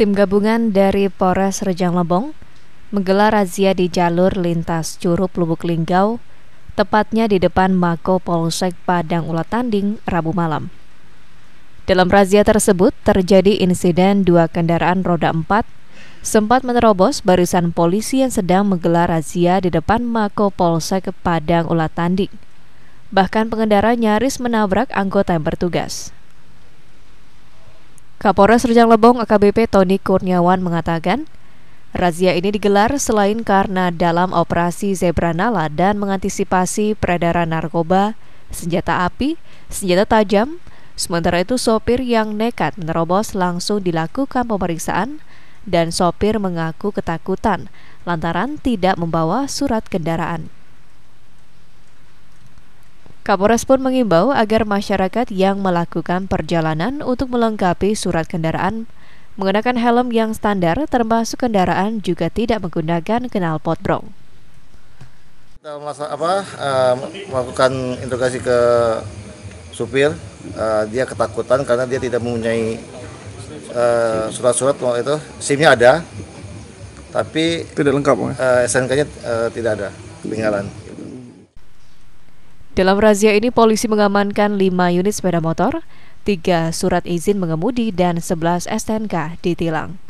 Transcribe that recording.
Tim gabungan dari Polres Rejang Lebong menggelar razia di jalur lintas Curup Lubuk Linggau, tepatnya di depan Mako Polsek Padang Ulat Tanding, Rabu malam. Dalam razia tersebut terjadi insiden dua kendaraan roda empat sempat menerobos barisan polisi yang sedang menggelar razia di depan Mako Polsek Padang Ulat Tanding. Bahkan pengendara nyaris menabrak anggota yang bertugas. Kapolres Rejang Lebong AKBP Tony Kurniawan mengatakan, razia ini digelar selain karena dalam operasi Zebra Nala dan mengantisipasi peredaran narkoba, senjata api, senjata tajam, sementara itu sopir yang nekat menerobos langsung dilakukan pemeriksaan dan sopir mengaku ketakutan lantaran tidak membawa surat kendaraan. Kapolres pun mengimbau agar masyarakat yang melakukan perjalanan untuk melengkapi surat kendaraan mengenakan helm yang standar termasuk kendaraan juga tidak menggunakan knalpot brong. Kita masa, apa, uh, melakukan interogasi ke supir, uh, dia ketakutan karena dia tidak mempunyai uh, surat-surat itu, SIM-nya ada, tapi tidak lengkap, uh, SNK-nya uh, tidak ada, ketinggalan. Dalam razia ini polisi mengamankan 5 unit sepeda motor, 3 surat izin mengemudi dan 11 STNK ditilang.